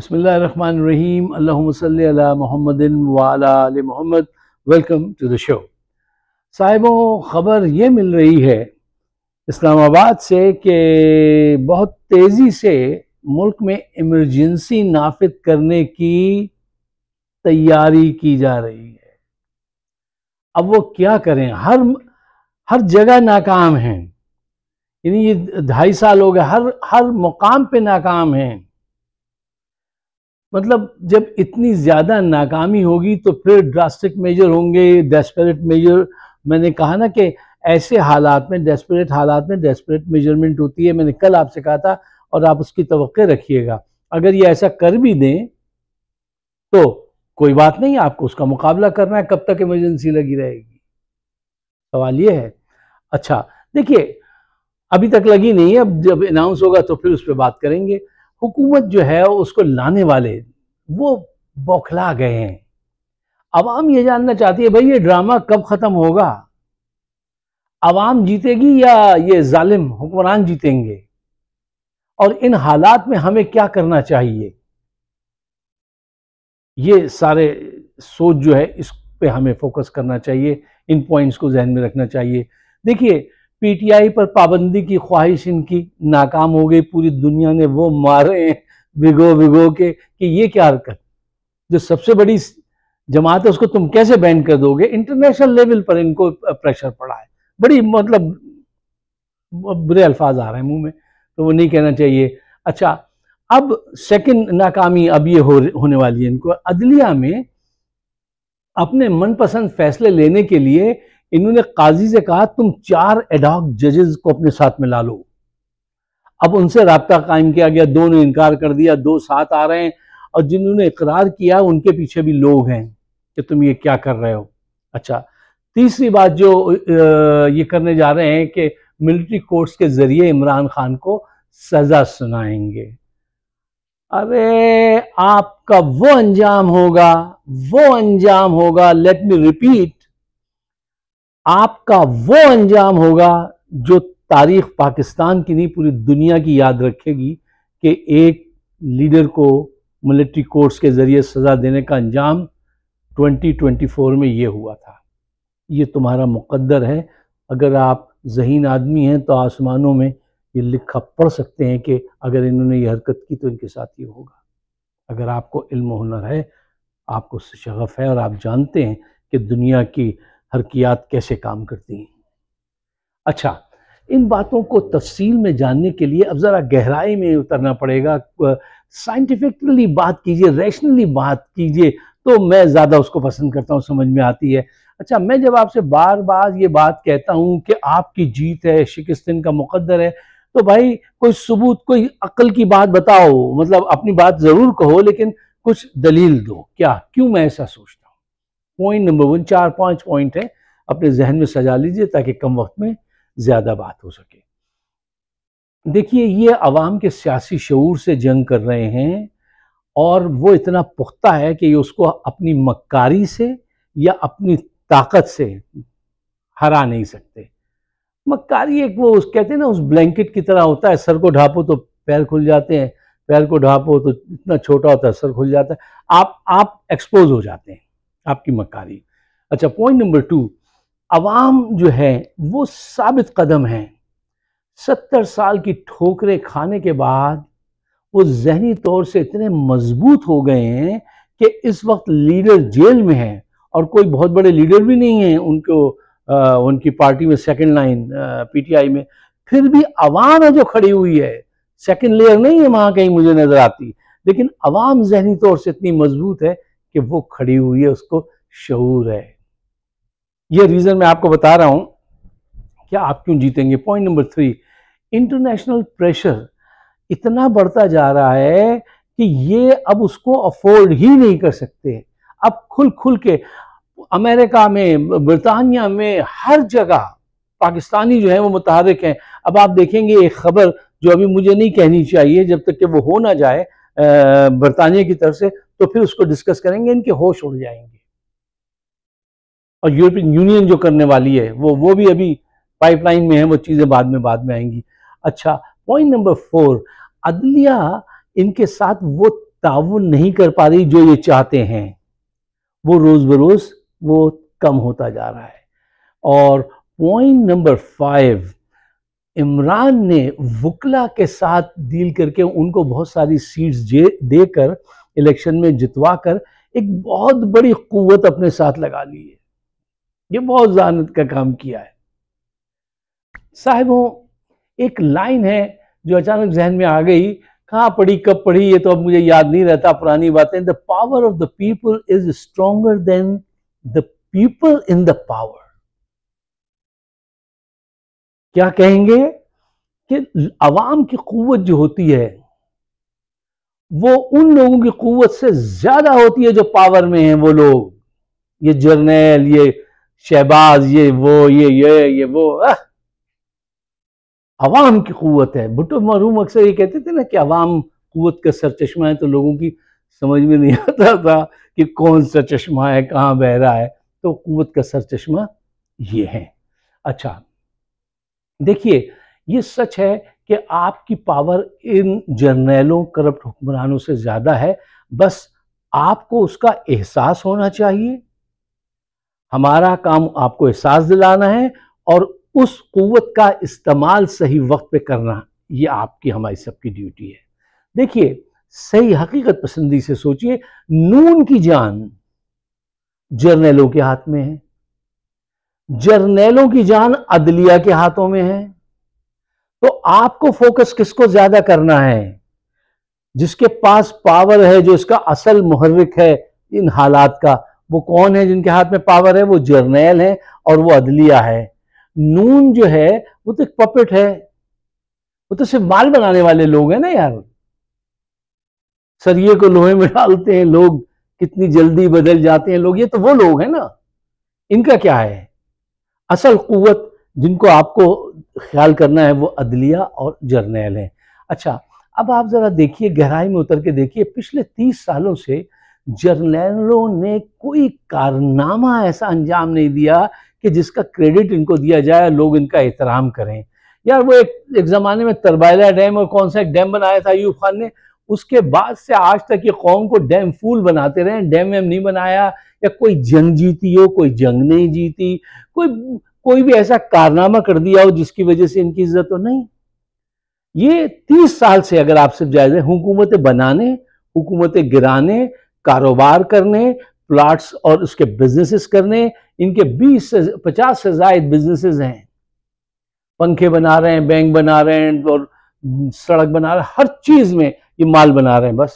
بسم اللہ الرحمن الرحیم اللہم اللہ علی محمد محمد ویلکم ٹو دا شو صاحبوں خبر یہ مل رہی ہے اسلام آباد سے کہ بہت تیزی سے ملک میں ایمرجنسی نافذ کرنے کی تیاری کی جا رہی ہے اب وہ کیا کریں ہر ہر جگہ ناکام ہیں یعنی یہ ڈھائی سال ہو گئے ہر ہر مقام پہ ناکام ہیں مطلب جب اتنی زیادہ ناکامی ہوگی تو پھر ڈراسٹک میجر ہوں گے ڈیسپریٹ میجر میں نے کہا نا کہ ایسے حالات میں ڈیسپریٹ حالات میں ڈیسپریٹ میجرمنٹ ہوتی ہے میں نے کل آپ سے کہا تھا اور آپ اس کی توقع رکھیے گا اگر یہ ایسا کر بھی دیں تو کوئی بات نہیں آپ کو اس کا مقابلہ کرنا ہے کب تک ایمرجنسی لگی رہے گی سوال یہ ہے اچھا دیکھیے ابھی تک لگی نہیں اب جب اناؤنس ہوگا تو پھر اس پہ بات کریں گے حکومت جو ہے اس کو لانے والے وہ بوکھلا گئے ہیں عوام یہ جاننا چاہتی ہے بھائی یہ ڈرامہ کب ختم ہوگا عوام جیتے گی یا یہ ظالم حکمران جیتیں گے اور ان حالات میں ہمیں کیا کرنا چاہیے یہ سارے سوچ جو ہے اس پہ ہمیں فوکس کرنا چاہیے ان پوائنٹس کو ذہن میں رکھنا چاہیے دیکھیے پی ٹی آئی پر پابندی کی خواہش ان کی ناکام ہو گئی پوری دنیا نے وہ مارے ہیں کے کہ یہ کیا حرکت جو سب سے بڑی جماعت ہے اس کو تم کیسے بین کر دو گے انٹرنیشنل لیول پر ان کو پریشر پڑا ہے بڑی مطلب برے الفاظ آ رہے ہیں منہ میں تو وہ نہیں کہنا چاہیے اچھا اب سیکنڈ ناکامی اب یہ ہونے والی ہے ان کو عدلیہ میں اپنے من پسند فیصلے لینے کے لیے انہوں نے قاضی سے کہا تم چار ایڈاک ججز کو اپنے ساتھ میں لا لو اب ان سے رابطہ قائم کیا گیا دو نے انکار کر دیا دو ساتھ آ رہے ہیں اور جنہوں نے اقرار کیا ان کے پیچھے بھی لوگ ہیں کہ تم یہ کیا کر رہے ہو اچھا تیسری بات جو یہ کرنے جا رہے ہیں کہ ملٹری کورٹس کے ذریعے عمران خان کو سزا سنائیں گے ارے آپ کا وہ انجام ہوگا وہ انجام ہوگا لیٹ می ریپیٹ آپ کا وہ انجام ہوگا جو تاریخ پاکستان کی نہیں پوری دنیا کی یاد رکھے گی کہ ایک لیڈر کو ملٹری کورٹس کے ذریعے سزا دینے کا انجام ٹوئنٹی ٹوئنٹی فور میں یہ ہوا تھا یہ تمہارا مقدر ہے اگر آپ ذہین آدمی ہیں تو آسمانوں میں یہ لکھا پڑھ سکتے ہیں کہ اگر انہوں نے یہ حرکت کی تو ان کے ساتھ یہ ہوگا اگر آپ کو علم و ہنر ہے آپ کو شغف ہے اور آپ جانتے ہیں کہ دنیا کی حرکیات کیسے کام کرتی ہیں اچھا ان باتوں کو تفصیل میں جاننے کے لیے اب ذرا گہرائی میں اترنا پڑے گا سائنٹیفکلی بات کیجئے ریشنلی بات کیجئے تو میں زیادہ اس کو پسند کرتا ہوں سمجھ میں آتی ہے اچھا میں جب آپ سے بار بار یہ بات کہتا ہوں کہ آپ کی جیت ہے شکستن کا مقدر ہے تو بھائی کوئی ثبوت کوئی عقل کی بات بتاؤ مطلب اپنی بات ضرور کہو لیکن کچھ دلیل دو کیا کیوں میں ایسا سوچتا پوائنٹ نمبر ون چار پانچ پوائنٹ ہے اپنے ذہن میں سجا لیجئے تاکہ کم وقت میں زیادہ بات ہو سکے دیکھیے یہ عوام کے سیاسی شعور سے جنگ کر رہے ہیں اور وہ اتنا پختہ ہے کہ یہ اس کو اپنی مکاری سے یا اپنی طاقت سے ہرا نہیں سکتے مکاری ایک وہ کہتے ہیں نا اس بلینکٹ کی طرح ہوتا ہے سر کو ڈھاپو تو پیر کھل جاتے ہیں پیر کو ڈھاپو تو اتنا چھوٹا ہوتا ہے سر کھل جاتا ہے آپ آپ ایکسپوز ہو جاتے ہیں آپ کی مکاری اچھا پوائنٹ نمبر ٹو عوام جو ہے وہ ثابت قدم ہیں ستر سال کی ٹھوکرے کھانے کے بعد وہ ذہنی طور سے اتنے مضبوط ہو گئے ہیں کہ اس وقت لیڈر جیل میں ہیں اور کوئی بہت بڑے لیڈر بھی نہیں ہیں ان کو ان کی پارٹی میں second line P T I میں پھر بھی عوام ہے جو کھڑی ہوئی ہے سیکنڈ لیئر نہیں ہے وہاں کہیں مجھے نظر آتی لیکن عوام ذہنی طور سے اتنی مضبوط ہے کہ وہ کھڑی ہوئی ہے اس کو شعور ہے یہ ریزن میں آپ کو بتا رہا ہوں کہ آپ کیوں جیتیں گے point number three international pressure اتنا بڑھتا جا رہا ہے کہ یہ اب اس کو افورڈ ہی نہیں کر سکتے اب کھل کھل کے امریکہ میں برطانیہ میں ہر جگہ پاکستانی جو ہیں وہ متحرک ہیں اب آپ دیکھیں گے ایک خبر جو ابھی مجھے نہیں کہنی چاہیے جب تک کہ وہ ہو نہ جائے برطانیہ کی طرف سے تو پھر اس کو ڈسکس کریں گے ان کے ہوش اڑ جائیں گے اور یورپین یونین جو کرنے والی ہے وہ وہ بھی ابھی پائپ لائن میں ہیں وہ چیزیں بعد میں بعد میں آئیں گی اچھا پوائنٹ نمبر فور عدلیہ ان کے ساتھ وہ تعاون نہیں کر پا رہی جو یہ چاہتے ہیں وہ روز بروز وہ کم ہوتا جا رہا ہے اور پوائنٹ نمبر فائیو عمران نے وکلا کے ساتھ ڈیل کر کے ان کو بہت ساری سیٹس دے کر الیکشن میں جتوا کر ایک بہت بڑی قوت اپنے ساتھ لگا لی ہے یہ بہت زانت کا کام کیا ہے صاحبوں ایک لائن ہے جو اچانک ذہن میں آ گئی کہاں پڑی کب پڑھی یہ تو اب مجھے یاد نہیں رہتا پرانی باتیں the power of the people is stronger than the people in the power کیا کہیں گے کہ عوام کی قوت جو ہوتی ہے وہ ان لوگوں کی قوت سے زیادہ ہوتی ہے جو پاور میں ہیں وہ لوگ یہ جرنیل یہ شہباز یہ وہ یہ یہ یہ وہ عوام کی قوت ہے بھٹو محروم اکثر یہ کہتے تھے نا کہ عوام قوت کا سر چشمہ ہے تو لوگوں کی سمجھ میں نہیں آتا تھا کہ کون سا چشمہ ہے کہاں بہ رہا ہے تو قوت کا سرچشمہ یہ ہے اچھا دیکھیے یہ سچ ہے کہ آپ کی پاور ان جرنیلوں کرپٹ حکمرانوں سے زیادہ ہے بس آپ کو اس کا احساس ہونا چاہیے ہمارا کام آپ کو احساس دلانا ہے اور اس قوت کا استعمال صحیح وقت پہ کرنا یہ آپ کی ہماری سب کی ڈیوٹی ہے دیکھیے صحیح حقیقت پسندی سے سوچئے نون کی جان جرنیلوں کے ہاتھ میں ہے جرنیلوں کی جان عدلیہ کے ہاتھوں میں ہے آپ کو فوکس کس کو زیادہ کرنا ہے جس کے پاس پاور ہے جو اس کا اصل محرک ہے ان حالات کا وہ کون ہے جن کے ہاتھ میں پاور ہے وہ جرنیل ہے اور وہ عدلیہ ہے نون جو ہے وہ تو پپٹ ہے وہ تو صرف مال بنانے والے لوگ ہیں نا یار سریے کو لوہے میں ڈالتے ہیں لوگ کتنی جلدی بدل جاتے ہیں لوگ یہ تو وہ لوگ ہیں نا ان کا کیا ہے اصل قوت جن کو آپ کو خیال کرنا ہے وہ عدلیہ اور جرنیل ہیں اچھا اب آپ ذرا دیکھیے گہرائی میں اتر کے دیکھیے پچھلے تیس سالوں سے جرنیلوں نے کوئی کارنامہ ایسا انجام نہیں دیا کہ جس کا کریڈٹ ان کو دیا جائے لوگ ان کا احترام کریں یار وہ ایک ایک زمانے میں تربائلہ ڈیم اور کون سا ایک ڈیم بنایا تھا ایوب خان نے اس کے بعد سے آج تک یہ قوم کو ڈیم فول بناتے ہیں ڈیم ویم نہیں بنایا یا کوئی جنگ جیتی ہو کوئی جنگ نہیں جیتی کوئی کوئی بھی ایسا کارنامہ کر دیا ہو جس کی وجہ سے ان کی عزت ہو نہیں یہ تیس سال سے اگر آپ جائز جائزے حکومتیں بنانے حکومتیں گرانے کاروبار کرنے پلاٹس اور اس کے بزنسز کرنے ان کے بیس سے پچاس سے زائد بزنسز ہیں پنکھے بنا رہے ہیں بینک بنا رہے ہیں اور سڑک بنا رہے ہیں ہر چیز میں یہ مال بنا رہے ہیں بس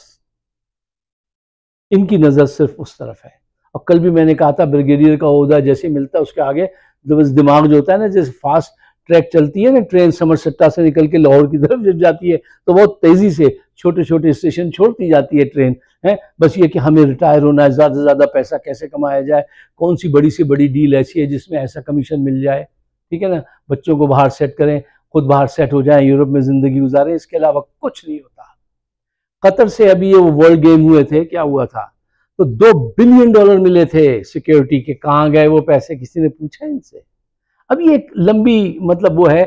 ان کی نظر صرف اس طرف ہے اور کل بھی میں نے کہا تھا بریگیڈیئر کا عہدہ جیسے ملتا ہے اس کے آگے دماغ جو ہوتا ہے نا جیسے فاسٹ ٹریک چلتی ہے نا ٹرین سمر سٹا سے نکل کے لاہور کی طرف جب جاتی ہے تو بہت تیزی سے چھوٹے چھوٹے اسٹیشن چھوڑتی جاتی ہے ٹرین ہے بس یہ کہ ہمیں ریٹائر ہونا ہے زیادہ سے زیادہ پیسہ کیسے کمایا جائے کون سی بڑی سے بڑی ڈیل ایسی ہے جس میں ایسا کمیشن مل جائے ٹھیک ہے نا بچوں کو باہر سیٹ کریں خود باہر سیٹ ہو جائیں یورپ میں زندگی گزاریں اس کے علاوہ کچھ نہیں ہوتا قطر سے ابھی یہ وہ ورلڈ گیم ہوئے تھے کیا ہوا تھا تو دو بلین ڈالر ملے تھے سیکیورٹی کے کہاں گئے وہ پیسے کسی نے پوچھا ان سے اب یہ ایک لمبی مطلب وہ ہے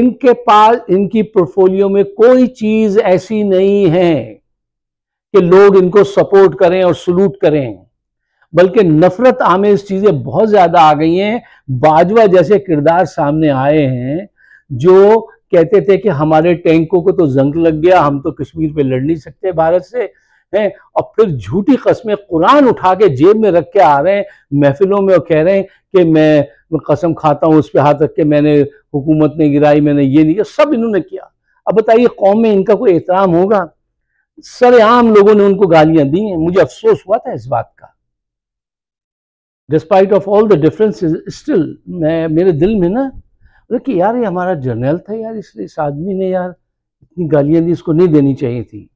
ان کے پاس ان کی پورٹفولیو میں کوئی چیز ایسی نہیں ہے کہ لوگ ان کو سپورٹ کریں اور سلوٹ کریں بلکہ نفرت آمیز چیزیں بہت زیادہ آ گئی ہیں باجوہ جیسے کردار سامنے آئے ہیں جو کہتے تھے کہ ہمارے ٹینکوں کو تو زنگ لگ گیا ہم تو کشمیر پہ لڑ نہیں سکتے بھارت سے ہیں اور پھر جھوٹی قسمیں قرآن اٹھا کے جیب میں رکھ کے آ رہے ہیں محفلوں میں اور کہہ رہے ہیں کہ میں قسم کھاتا ہوں اس پہ ہاتھ رکھ کے میں نے حکومت نے گرائی میں نے یہ نہیں کیا سب انہوں نے کیا اب بتائیے قوم میں ان کا کوئی احترام ہوگا سر عام لوگوں نے ان کو گالیاں دی ہیں مجھے افسوس ہوا تھا اس بات کا despite of all the difference still میں میرے دل میں نا کہ یار یہ ہمارا جرنل تھا یار اس اس آدمی نے یار اتنی گالیاں دی اس کو نہیں دینی چاہیے تھی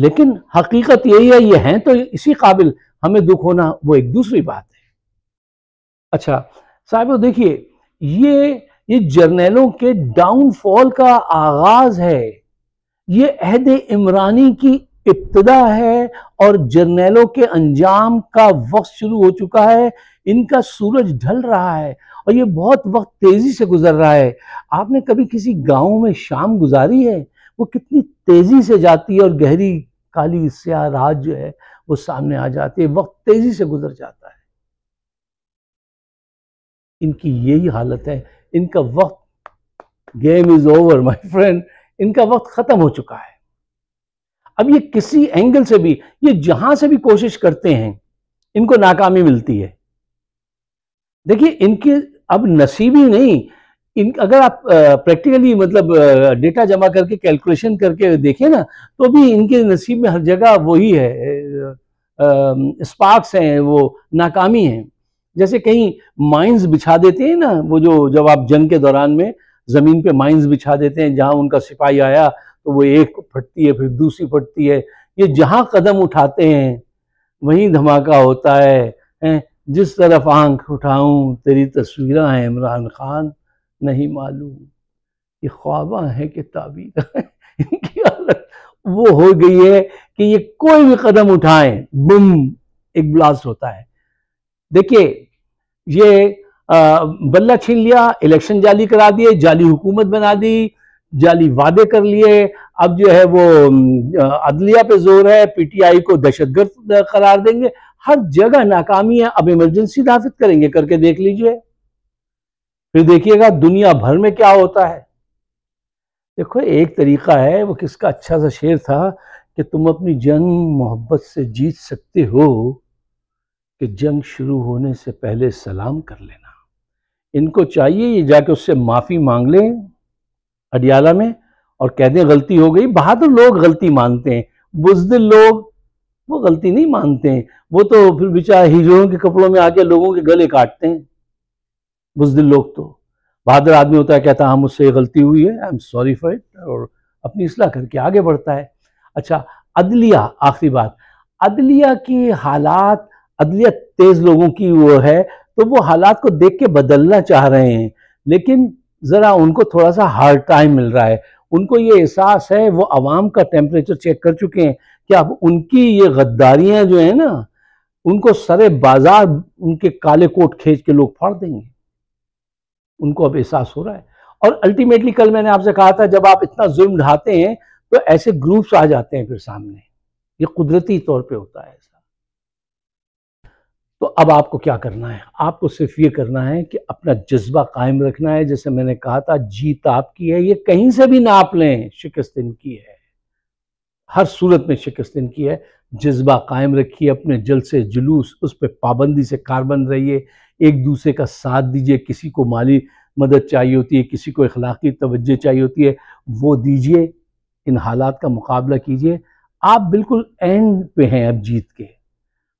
لیکن حقیقت یہی ہے یہ ہیں تو اسی قابل ہمیں دکھ ہونا وہ ایک دوسری بات ہے اچھا صاحب دیکھیے یہ جرنیلوں کے ڈاؤن فال کا آغاز ہے یہ عہد عمرانی کی ابتدا ہے اور جرنیلوں کے انجام کا وقت شروع ہو چکا ہے ان کا سورج ڈھل رہا ہے اور یہ بہت وقت تیزی سے گزر رہا ہے آپ نے کبھی کسی گاؤں میں شام گزاری ہے وہ کتنی تیزی سے جاتی ہے اور گہری کالی سیاہ رات جو ہے وہ سامنے آ جاتی ہے وقت تیزی سے گزر جاتا ہے ان کی یہی حالت ہے ان کا وقت game is over my friend ان کا وقت ختم ہو چکا ہے اب یہ کسی اینگل سے بھی یہ جہاں سے بھی کوشش کرتے ہیں ان کو ناکامی ملتی ہے دیکھیے ان کی اب نصیبی نہیں اگر آپ پریکٹیکلی مطلب ڈیٹا جمع کر کے کیلکولیشن کر کے دیکھیں نا تو بھی ان کے نصیب میں ہر جگہ وہی ہے اسپارکس ہیں وہ ناکامی ہیں جیسے کہیں مائنز بچھا دیتے ہیں نا وہ جو جب آپ جنگ کے دوران میں زمین پہ مائنز بچھا دیتے ہیں جہاں ان کا سپاہی آیا تو وہ ایک پھٹتی ہے پھر دوسری پھٹتی ہے یہ جہاں قدم اٹھاتے ہیں وہیں دھماکہ ہوتا ہے جس طرف آنکھ اٹھاؤں تیری تصویرہ ہیں عمران خان نہیں معلوم یہ ہیں کہ تعبیر ان کی حالت وہ ہو گئی ہے کہ یہ کوئی بھی قدم اٹھائیں بم ایک بلاسٹ ہوتا ہے دیکھیے یہ بلہ چھین لیا الیکشن جعلی کرا دیے جعلی حکومت بنا دی جعلی وعدے کر لیے اب جو ہے وہ عدلیہ پہ زور ہے پی ٹی آئی کو دہشت گرد قرار دیں گے ہر جگہ ناکامی ہے اب ایمرجنسی نافذ کریں گے کر کے دیکھ لیجئے پھر دیکھیے گا دنیا بھر میں کیا ہوتا ہے دیکھو ایک طریقہ ہے وہ کس کا اچھا سا شعر تھا کہ تم اپنی جنگ محبت سے جیت سکتے ہو کہ جنگ شروع ہونے سے پہلے سلام کر لینا ان کو چاہیے یہ جا کے اس سے معافی مانگ لیں اڈیالہ میں اور کہہ دیں غلطی ہو گئی بہادر لوگ غلطی مانتے ہیں بزدل لوگ وہ غلطی نہیں مانتے ہیں وہ تو پھر بےچارے ہجوڑوں کے کپڑوں میں آ کے لوگوں کے گلے کاٹتے ہیں بزدل لوگ تو بہادر آدمی ہوتا ہے کہتا ہے اس ہاں، سے غلطی ہوئی ہے I am sorry for it اور اپنی اصلاح کر کے آگے بڑھتا ہے اچھا عدلیہ آخری بات عدلیہ کی حالات عدلیہ تیز لوگوں کی وہ ہے تو وہ حالات کو دیکھ کے بدلنا چاہ رہے ہیں لیکن ذرا ان کو تھوڑا سا ہارڈ ٹائم مل رہا ہے ان کو یہ احساس ہے وہ عوام کا ٹیمپریچر چیک کر چکے ہیں کہ اب ان کی یہ غداریاں جو ہیں نا ان کو سرے بازار ان کے کالے کوٹ کھینچ کے لوگ پھاڑ دیں گے ان کو اب احساس ہو رہا ہے اور الٹیمیٹلی کل میں نے آپ سے کہا تھا جب آپ اتنا ظلم ڈھاتے ہیں تو ایسے گروپس آ جاتے ہیں پھر سامنے یہ قدرتی طور پہ ہوتا ہے ایسا تو اب آپ کو کیا کرنا ہے آپ کو صرف یہ کرنا ہے کہ اپنا جذبہ قائم رکھنا ہے جیسے میں نے کہا تھا جیت آپ کی ہے یہ کہیں سے بھی ناپ لیں شکست ان کی ہے ہر صورت میں شکست ان کی ہے جذبہ قائم رکھیے اپنے جلسے جلوس اس پہ پابندی سے کاربند رہیے ایک دوسرے کا ساتھ دیجئے کسی کو مالی مدد چاہیے ہوتی ہے کسی کو اخلاقی توجہ چاہیے ہوتی ہے وہ دیجئے ان حالات کا مقابلہ کیجئے آپ بالکل اینڈ پہ ہیں اب جیت کے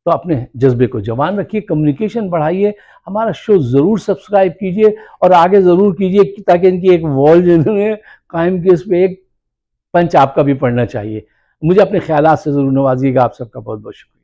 تو اپنے جذبے کو جوان رکھیے کمیونیکیشن بڑھائیے ہمارا شو ضرور سبسکرائب کیجئے اور آگے ضرور کیجئے تاکہ ان کی ایک وال جنہوں نے قائم کی اس پہ ایک پنچ آپ کا بھی پڑھنا چاہیے مجھے اپنے خیالات سے ضرور نوازیے گا آپ سب کا بہت بہت شکریہ